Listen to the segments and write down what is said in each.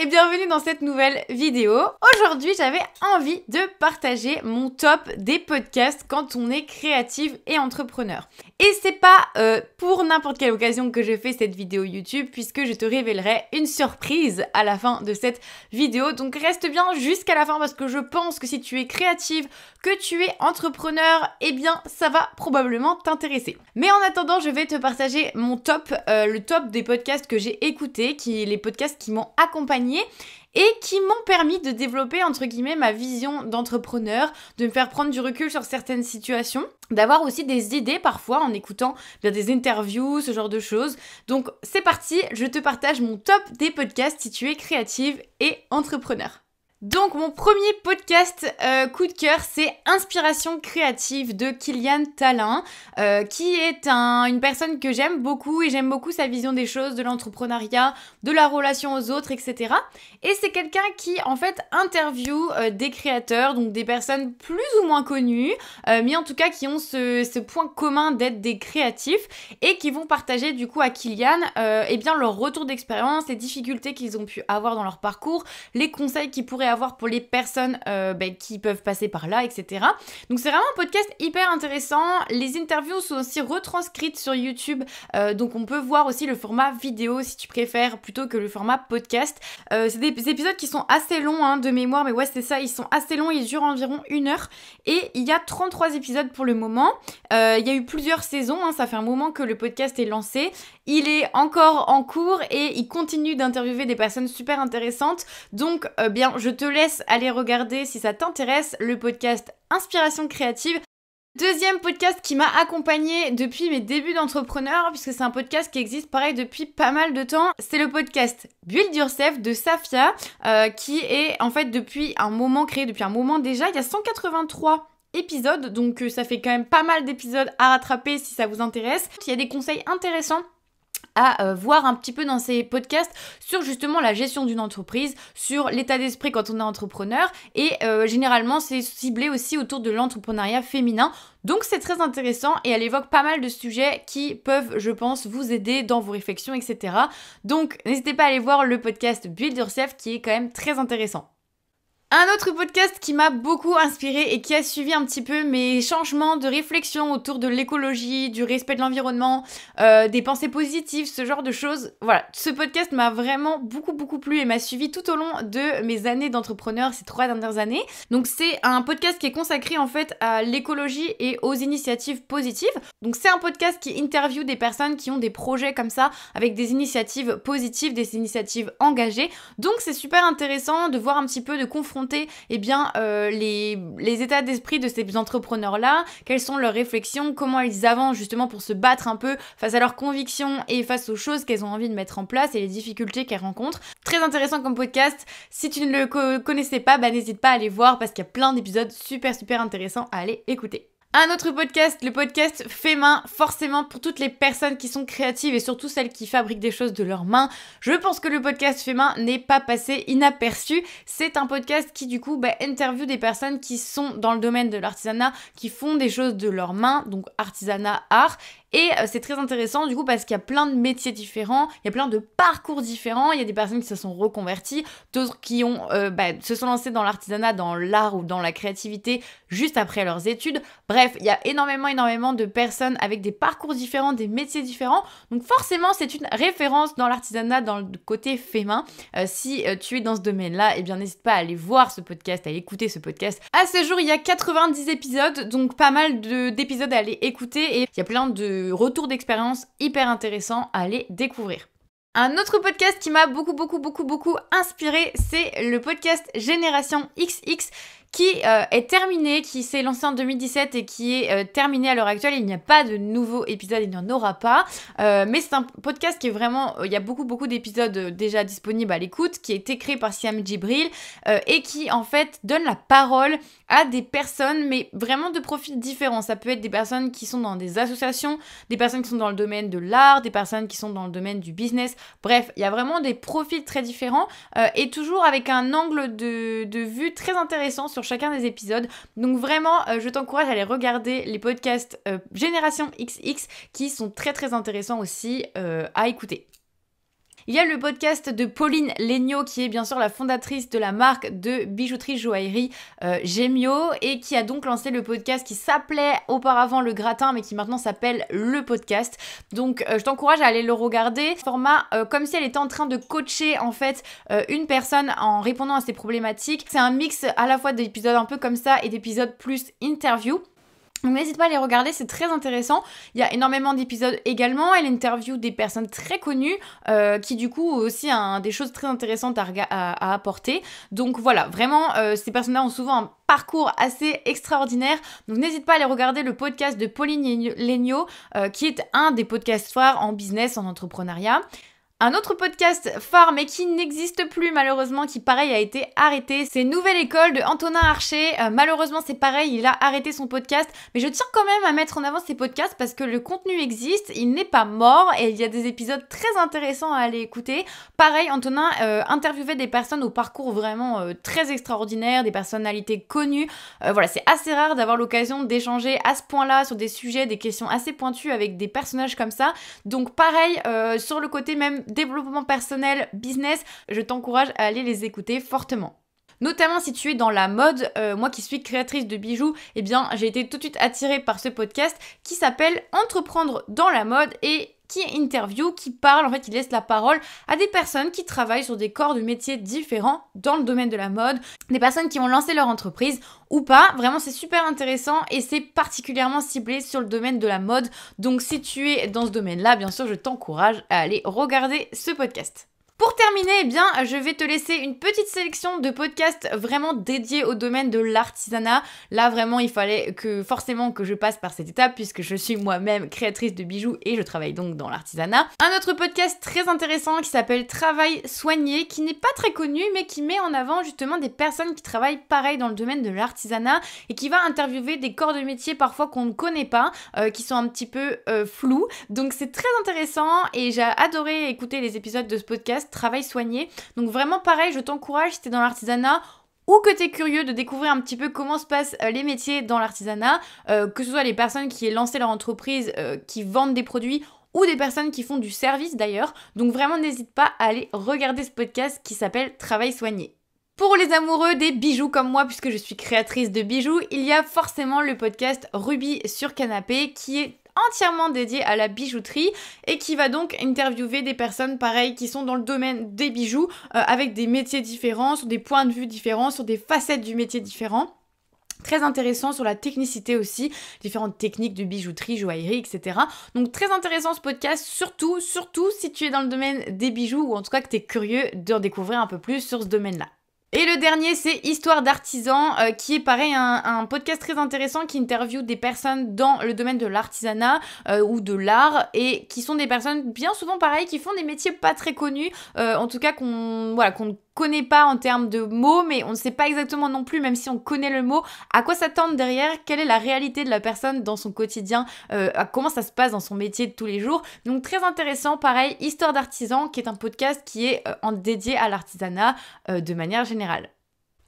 et bienvenue dans cette nouvelle vidéo. Aujourd'hui j'avais envie de partager mon top des podcasts quand on est créative et entrepreneur. Et c'est pas euh, pour n'importe quelle occasion que je fais cette vidéo YouTube puisque je te révélerai une surprise à la fin de cette vidéo. Donc reste bien jusqu'à la fin parce que je pense que si tu es créative, que tu es entrepreneur, eh bien ça va probablement t'intéresser. Mais en attendant je vais te partager mon top, euh, le top des podcasts que j'ai écoutés, qui les podcasts qui m'ont accompagné et qui m'ont permis de développer entre guillemets ma vision d'entrepreneur, de me faire prendre du recul sur certaines situations, d'avoir aussi des idées parfois en écoutant ben, des interviews, ce genre de choses. Donc c'est parti, je te partage mon top des podcasts situés tu créative et entrepreneur. Donc mon premier podcast euh, coup de cœur, c'est Inspiration créative de Kylian Talin, euh, qui est une personne que j'aime beaucoup et j'aime beaucoup sa vision des choses, de l'entrepreneuriat de la relation aux autres, etc. Et c'est quelqu'un qui en fait interview euh, des créateurs, donc des personnes plus ou moins connues, euh, mais en tout cas qui ont ce, point commun d'être des créatifs et qui vont partager du coup à Kylian euh, eh bien leur retour d'expérience, les difficultés qu'ils ont pu avoir dans leur parcours, les conseils qu'ils pourraient avoir pour les personnes ben, qui peuvent passer par là, etc. Donc c'est vraiment un podcast hyper intéressant. Les interviews sont aussi retranscrites sur YouTube, donc on peut voir aussi le format vidéo si tu préfères plutôt que le format podcast. Euh, c'est des, épisodes qui sont assez longs hein, de mémoire, mais ouais c'est ça, ils sont assez longs, ils durent environ une heure. Et il y a 33 épisodes pour le moment. Euh, il y a eu plusieurs saisons, hein, ça fait un moment que le podcast est lancé. Il est encore en cours et il continue d'interviewer des personnes super intéressantes. Donc euh, bien, je te laisse aller regarder si ça t'intéresse le podcast Inspiration créative. Deuxième podcast qui m'a accompagné depuis mes débuts d'entrepreneur, puisque c'est un podcast qui existe pareil depuis pas mal de temps, c'est le podcast Build Yourself de Safia, euh, qui est en fait depuis un moment créé, depuis un moment déjà, il y a 183 épisodes, donc euh, ça fait quand même pas mal d'épisodes à rattraper si ça vous intéresse. Il y a des conseils intéressants à euh, voir un petit peu dans ces podcasts sur justement la gestion d'une entreprise, sur l'état d'esprit quand on est entrepreneur et euh, généralement c'est ciblé aussi autour de l'entrepreneuriat féminin. Donc c'est très intéressant et elle évoque pas mal de sujets qui peuvent, je pense, vous aider dans vos réflexions, etc. Donc n'hésitez pas à aller voir le podcast Build Yourself qui est quand même très intéressant. Un autre podcast qui m'a beaucoup inspiré et qui a suivi un petit peu mes changements de réflexion autour de l'écologie, du respect de l'environnement, euh, des pensées positives, ce genre de choses. Voilà, ce podcast m'a vraiment beaucoup beaucoup plu et m'a suivi tout au long de mes années d'entrepreneur, ces trois dernières années. Donc c'est un podcast qui est consacré en fait à l'écologie et aux initiatives positives. Donc c'est un podcast qui interviewe des personnes qui ont des projets comme ça, avec des initiatives positives, des initiatives engagées. Donc c'est super intéressant de voir un petit peu de confronter eh bien, euh, les, états d'esprit de ces entrepreneurs-là, quelles sont leurs réflexions, comment ils avancent justement pour se battre un peu face à leurs convictions et face aux choses qu'elles ont envie de mettre en place et les difficultés qu'elles rencontrent. Très intéressant comme podcast. Si tu ne le connaissais pas, bah, n'hésite pas à aller voir parce qu'il y a plein d'épisodes super super intéressants à aller écouter. Un autre podcast, le podcast fait main, forcément pour toutes les personnes qui sont créatives et surtout celles qui fabriquent des choses de leurs mains. Je pense que le podcast fait main n'est pas passé inaperçu. C'est un podcast qui du coup bah, interview des personnes qui sont dans le domaine de l'artisanat, qui font des choses de leurs mains, donc artisanat, art, et euh, c'est très intéressant du coup parce qu'il y a plein de métiers différents, il y a plein de parcours différents, il y a des personnes qui se sont reconverties, d'autres qui ont, euh, bah, se sont lancées dans l'artisanat, dans l'art ou dans la créativité juste après leurs études. Bref, il y a énormément, énormément de personnes avec des parcours différents, des métiers différents. Donc forcément, c'est une référence dans l'artisanat, dans le côté fait main. Euh, si tu es dans ce domaine-là, et eh bien n'hésite pas à aller voir ce podcast, à écouter ce podcast. À ce jour, il y a 90 épisodes, donc pas mal d'épisodes à aller écouter et il y a plein de Retour d'expérience hyper intéressant, à aller découvrir. Un autre podcast qui m'a beaucoup beaucoup beaucoup beaucoup inspiré, c'est le podcast Génération XX qui euh, est terminé, qui s'est lancé en 2017 et qui est euh, terminé à l'heure actuelle. Il n'y a pas de nouveau épisode, il n'y en aura pas. Euh, mais c'est un podcast qui est vraiment... Il y a beaucoup, beaucoup d'épisodes déjà disponibles à l'écoute, qui est écrit par Siam Djibril et qui, en fait, donne la parole à des personnes, mais vraiment de profils différents. Ça peut être des personnes qui sont dans des associations, des personnes qui sont dans le domaine de l'art, des personnes qui sont dans le domaine du business. Bref, il y a vraiment des profils très différents et toujours avec un angle de, de vue très intéressant chacun des épisodes. Donc vraiment, euh, je t'encourage à aller regarder les podcasts euh, Génération XX qui sont très très intéressants aussi euh, à écouter. Il y a le podcast de Pauline Legnaud, qui est bien sûr la fondatrice de la marque de bijouterie joaillerie euh, Gemio, et qui a donc lancé le podcast qui s'appelait auparavant Le Gratin, mais qui maintenant s'appelle Le Podcast. Donc euh, je t'encourage à aller le regarder. Format euh, comme si elle était en train de coacher en fait une personne en répondant à ses problématiques. C'est un mix à la fois d'épisodes un peu comme ça et d'épisodes plus interview. Donc n'hésite pas à les regarder, c'est très intéressant. Il y a énormément d'épisodes également. Elle interview des personnes très connues euh, qui du coup ont aussi des choses très intéressantes à, apporter. Donc voilà, vraiment, euh, ces personnes-là ont souvent un parcours assez extraordinaire. Donc n'hésite pas à aller regarder le podcast de Pauline Legno, euh, qui est un des podcasts phares en business, en entrepreneuriat. Un autre podcast phare mais qui n'existe plus malheureusement, qui pareil a été arrêté, c'est Nouvelle École de Antonin Archer. Euh, malheureusement c'est pareil, il a arrêté son podcast, mais je tiens quand même à mettre en avant ces podcasts parce que le contenu existe, il n'est pas mort et il y a des épisodes très intéressants à aller écouter. Pareil, Antonin euh, interviewait des personnes au parcours vraiment euh, très extraordinaire, des personnalités connues. voilà, c'est assez rare d'avoir l'occasion d'échanger à ce point-là sur des sujets, des questions assez pointues avec des personnages comme ça. Donc pareil, sur le côté même développement personnel, business, je t'encourage à aller les écouter fortement. Notamment si tu es dans la mode, euh, moi qui suis créatrice de bijoux, eh bien j'ai été tout de suite attirée par ce podcast qui s'appelle Entreprendre dans la mode et qui interview, qui parle, en fait, qui laisse la parole à des personnes qui travaillent sur des corps de métiers différents dans le domaine de la mode, des personnes qui ont lancé leur entreprise ou pas. Vraiment, c'est super intéressant et c'est particulièrement ciblé sur le domaine de la mode. Donc, si tu es dans ce domaine-là, bien sûr, je t'encourage à aller regarder ce podcast. Pour terminer, eh bien, je vais te laisser une petite sélection de podcasts vraiment dédiés au domaine de l'artisanat. Là, vraiment, il fallait que forcément que je passe par cette étape puisque je suis moi-même créatrice de bijoux et je travaille donc dans l'artisanat. Un autre podcast très intéressant qui s'appelle Travail soigné, qui n'est pas très connu mais qui met en avant justement des personnes qui travaillent pareil dans le domaine de l'artisanat et qui va interviewer des corps de métier parfois qu'on ne connaît pas, euh, qui sont un petit peu euh, flous. Donc c'est très intéressant et j'ai adoré écouter les épisodes de ce podcast Travail soigné. Donc vraiment pareil, je t'encourage si es dans l'artisanat ou que tu es curieux de découvrir un petit peu comment se passent euh, les métiers dans l'artisanat, euh, que ce soit les personnes qui aient lancé leur entreprise, euh, qui vendent des produits ou des personnes qui font du service d'ailleurs. Donc vraiment n'hésite pas à aller regarder ce podcast qui s'appelle Travail soigné. Pour les amoureux des bijoux comme moi, puisque je suis créatrice de bijoux, il y a forcément le podcast Ruby sur canapé qui est entièrement dédié à la bijouterie et qui va donc interviewer des personnes pareilles qui sont dans le domaine des bijoux euh, avec des métiers différents, sur des points de vue différents, sur des facettes du métier différents très intéressant sur la technicité aussi, différentes techniques de bijouterie, joaillerie, etc. Donc très intéressant ce podcast, surtout, surtout si tu es dans le domaine des bijoux ou en tout cas que tu es curieux de découvrir un peu plus sur ce domaine-là. Et le dernier, c'est Histoire d'artisan euh, qui est pareil un, un, podcast très intéressant qui interviewe des personnes dans le domaine de l'artisanat euh, ou de l'art et qui sont des personnes bien souvent pareilles qui font des métiers pas très connus, euh, en tout cas qu'on voilà qu'on connaît pas en termes de mots, mais on ne sait pas exactement non plus, même si on connaît le mot, à quoi s'attendre derrière, quelle est la réalité de la personne dans son quotidien, euh, comment ça se passe dans son métier de tous les jours. Donc très intéressant, pareil, Histoire d'artisan, qui est un podcast qui est euh, dédié à l'artisanat euh, de manière générale.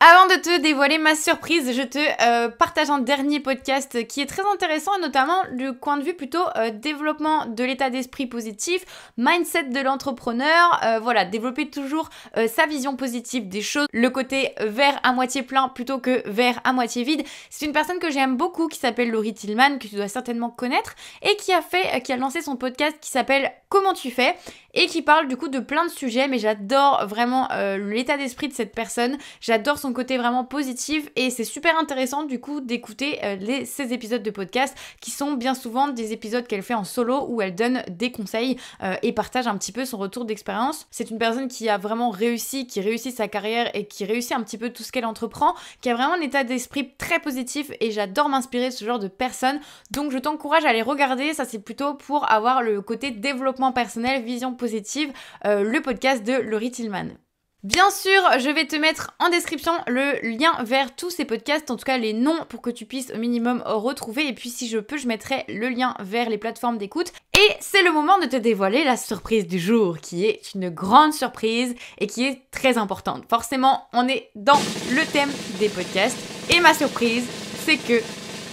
Avant de te dévoiler ma surprise, je te euh, partage un dernier podcast qui est très intéressant et notamment du point de vue plutôt euh, développement de l'état d'esprit positif, mindset de l'entrepreneur, euh, voilà, développer toujours sa vision positive des choses, le côté vert à moitié plein plutôt que vert à moitié vide. C'est une personne que j'aime beaucoup qui s'appelle Laurie Tillman que tu dois certainement connaître et qui a fait qui a lancé son podcast qui s'appelle Comment tu fais et qui parle du coup de plein de sujets, mais j'adore vraiment euh, l'état d'esprit de cette personne, j'adore son côté vraiment positif et c'est super intéressant du coup d'écouter euh, les ces épisodes de podcast qui sont bien souvent des épisodes qu'elle fait en solo où elle donne des conseils euh, et partage un petit peu son retour d'expérience. C'est une personne qui a vraiment réussi, qui réussit sa carrière et qui réussit un petit peu tout ce qu'elle entreprend, qui a vraiment un état d'esprit très positif et j'adore m'inspirer de ce genre de personne. Donc je t'encourage à aller regarder, ça c'est plutôt pour avoir le côté développement personnel, vision positive euh, le podcast de Laurie Tillman. Bien sûr, je vais te mettre en description le lien vers tous ces podcasts, en tout cas les noms pour que tu puisses au minimum retrouver. Et puis si je peux, je mettrai le lien vers les plateformes d'écoute. Et c'est le moment de te dévoiler la surprise du jour, qui est une grande surprise et qui est très importante. Forcément, on est dans le thème des podcasts. Et ma surprise, c'est que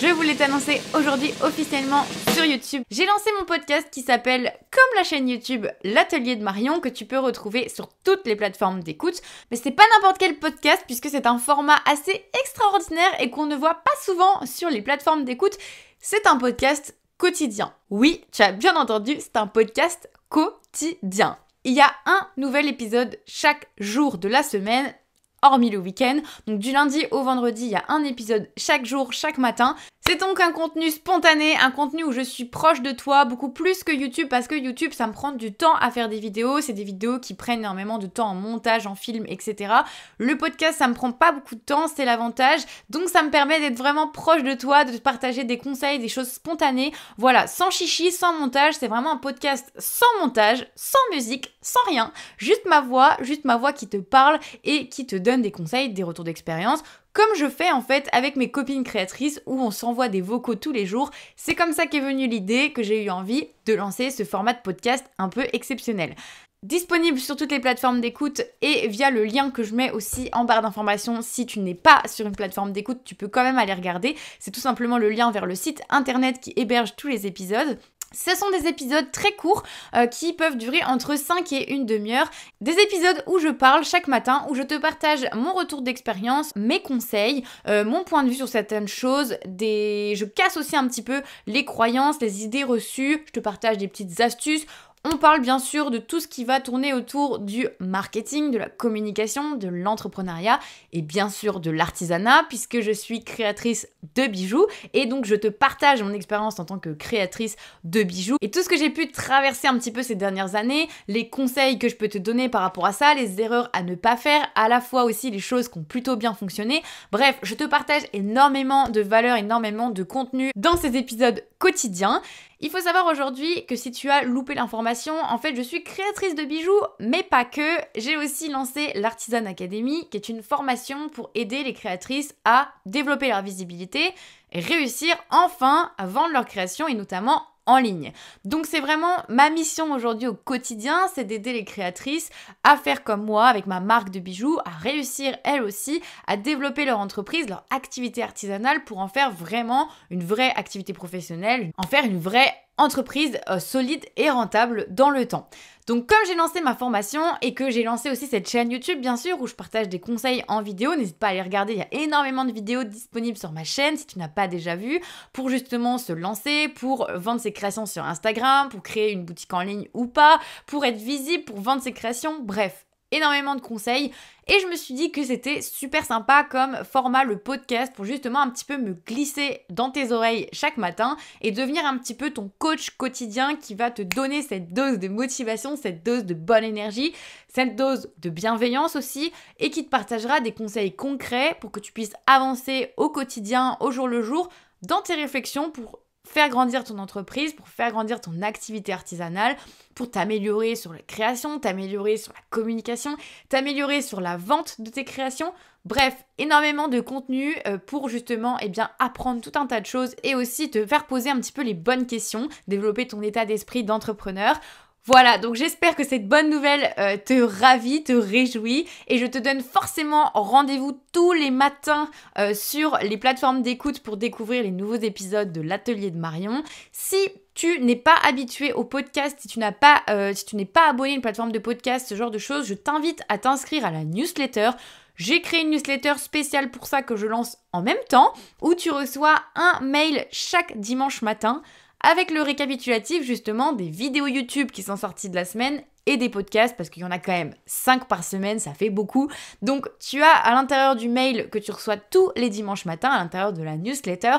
je voulais t'annoncer aujourd'hui officiellement sur YouTube. J'ai lancé mon podcast qui s'appelle, comme la chaîne YouTube, l'atelier de Marion, que tu peux retrouver sur toutes les plateformes d'écoute. Mais c'est pas n'importe quel podcast puisque c'est un format assez extraordinaire et qu'on ne voit pas souvent sur les plateformes d'écoute. C'est un podcast quotidien. Oui, tu as bien entendu, c'est un podcast quotidien. Il y a un nouvel épisode chaque jour de la semaine hormis le week-end. Donc du lundi au vendredi, il y a un épisode chaque jour, chaque matin. C'est donc un contenu spontané, un contenu où je suis proche de toi, beaucoup plus que YouTube, parce que YouTube, ça me prend du temps à faire des vidéos, c'est des vidéos qui prennent énormément de temps en montage, en film, etc. Le podcast, ça me prend pas beaucoup de temps, c'est l'avantage, donc ça me permet d'être vraiment proche de toi, de te partager des conseils, des choses spontanées, voilà, sans chichi, sans montage, c'est vraiment un podcast sans montage, sans musique, sans rien, juste ma voix, juste ma voix qui te parle et qui te donne des conseils, des retours d'expérience comme je fais en fait avec mes copines créatrices où on s'envoie des vocaux tous les jours. C'est comme ça qu'est venue l'idée que j'ai eu envie de lancer ce format de podcast un peu exceptionnel. Disponible sur toutes les plateformes d'écoute et via le lien que je mets aussi en barre d'information. Si tu n'es pas sur une plateforme d'écoute, tu peux quand même aller regarder. C'est tout simplement le lien vers le site internet qui héberge tous les épisodes. Ce sont des épisodes très courts euh, qui peuvent durer entre 5 et une demi-heure. Des épisodes où je parle chaque matin, où je te partage mon retour d'expérience, mes conseils, euh, mon point de vue sur certaines choses, des... je casse aussi un petit peu les croyances, les idées reçues, je te partage des petites astuces on parle bien sûr de tout ce qui va tourner autour du marketing, de la communication, de l'entrepreneuriat et bien sûr de l'artisanat puisque je suis créatrice de bijoux et donc je te partage mon expérience en tant que créatrice de bijoux et tout ce que j'ai pu traverser un petit peu ces dernières années, les conseils que je peux te donner par rapport à ça, les erreurs à ne pas faire, à la fois aussi les choses qui ont plutôt bien fonctionné. Bref, je te partage énormément de valeur, énormément de contenu dans ces épisodes quotidien. Il faut savoir aujourd'hui que si tu as loupé l'information, en fait je suis créatrice de bijoux, mais pas que. J'ai aussi lancé l'Artisan Academy, qui est une formation pour aider les créatrices à développer leur visibilité, et réussir enfin à vendre leur création et notamment ligne. Donc c'est vraiment ma mission aujourd'hui au quotidien, c'est d'aider les créatrices à faire comme moi avec ma marque de bijoux, à réussir elles aussi à développer leur entreprise, leur activité artisanale pour en faire vraiment une vraie activité professionnelle, en faire une vraie entreprise euh, solide et rentable dans le temps. Donc comme j'ai lancé ma formation et que j'ai lancé aussi cette chaîne YouTube bien sûr où je partage des conseils en vidéo, n'hésite pas à aller regarder, il y a énormément de vidéos disponibles sur ma chaîne si tu n'as pas déjà vu pour justement se lancer, pour vendre ses créations sur Instagram, pour créer une boutique en ligne ou pas, pour être visible, pour vendre ses créations, bref énormément de conseils et je me suis dit que c'était super sympa comme format le podcast pour justement un petit peu me glisser dans tes oreilles chaque matin et devenir un petit peu ton coach quotidien qui va te donner cette dose de motivation, cette dose de bonne énergie, cette dose de bienveillance aussi et qui te partagera des conseils concrets pour que tu puisses avancer au quotidien, au jour le jour dans tes réflexions pour faire grandir ton entreprise, pour faire grandir ton activité artisanale, pour t'améliorer sur la création, t'améliorer sur la communication, t'améliorer sur la vente de tes créations. Bref, énormément de contenu euh, pour justement eh bien, apprendre tout un tas de choses et aussi te faire poser un petit peu les bonnes questions, développer ton état d'esprit d'entrepreneur voilà, donc j'espère que cette bonne nouvelle euh, te ravit, te réjouit et je te donne forcément rendez-vous tous les matins euh, sur les plateformes d'écoute pour découvrir les nouveaux épisodes de l'atelier de Marion. Si tu n'es pas habitué au podcast, si tu n'as pas, euh, si tu n'es pas abonné à une plateforme de podcast, ce genre de choses, je t'invite à t'inscrire à la newsletter. J'ai créé une newsletter spéciale pour ça que je lance en même temps, où tu reçois un mail chaque dimanche matin avec le récapitulatif justement des vidéos YouTube qui sont sorties de la semaine et des podcasts parce qu'il y en a quand même 5 par semaine, ça fait beaucoup. Donc tu as à l'intérieur du mail que tu reçois tous les dimanches matins, à l'intérieur de la newsletter,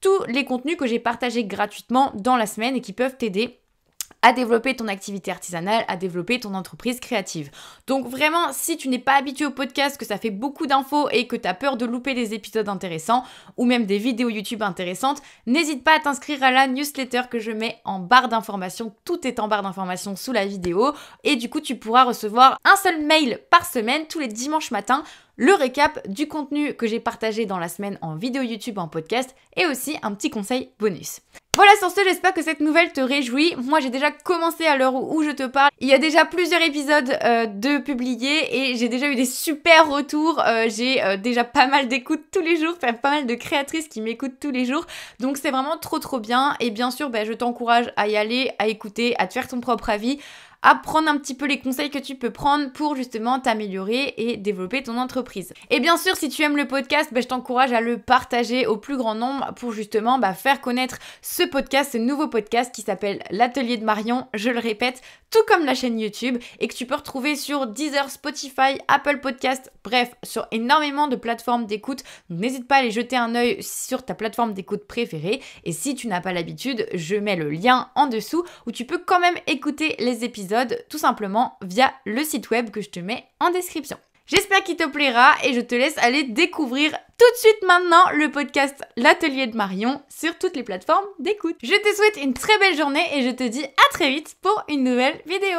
tous les contenus que j'ai partagés gratuitement dans la semaine et qui peuvent t'aider à développer ton activité artisanale, à développer ton entreprise créative. Donc vraiment, si tu n'es pas habitué au podcast, que ça fait beaucoup d'infos et que tu as peur de louper des épisodes intéressants ou même des vidéos YouTube intéressantes, n'hésite pas à t'inscrire à la newsletter que je mets en barre d'informations. Tout est en barre d'informations sous la vidéo et du coup, tu pourras recevoir un seul mail par semaine tous les dimanches matin, le récap du contenu que j'ai partagé dans la semaine en vidéo YouTube, en podcast et aussi un petit conseil bonus. Voilà sur ce, j'espère que cette nouvelle te réjouit. Moi j'ai déjà commencé à l'heure où je te parle. Il y a déjà plusieurs épisodes euh, de publiés et j'ai déjà eu des super retours. Euh, j'ai euh, déjà pas mal d'écoutes tous les jours, pas mal de créatrices qui m'écoutent tous les jours. Donc c'est vraiment trop trop bien. Et bien sûr, ben, je t'encourage à y aller, à écouter, à te faire ton propre avis Apprendre un petit peu les conseils que tu peux prendre pour justement t'améliorer et développer ton entreprise. Et bien sûr, si tu aimes le podcast, bah, je t'encourage à le partager au plus grand nombre pour justement bah, faire connaître ce podcast, ce nouveau podcast qui s'appelle L'Atelier de Marion, je le répète, tout comme la chaîne YouTube et que tu peux retrouver sur Deezer, Spotify, Apple Podcast, bref, sur énormément de plateformes d'écoute. N'hésite pas à aller jeter un œil sur ta plateforme d'écoute préférée et si tu n'as pas l'habitude, je mets le lien en dessous où tu peux quand même écouter les épisodes tout simplement via le site web que je te mets en description. J'espère qu'il te plaira et je te laisse aller découvrir tout de suite maintenant le podcast L'atelier de Marion sur toutes les plateformes d'écoute. Je te souhaite une très belle journée et je te dis à très vite pour une nouvelle vidéo.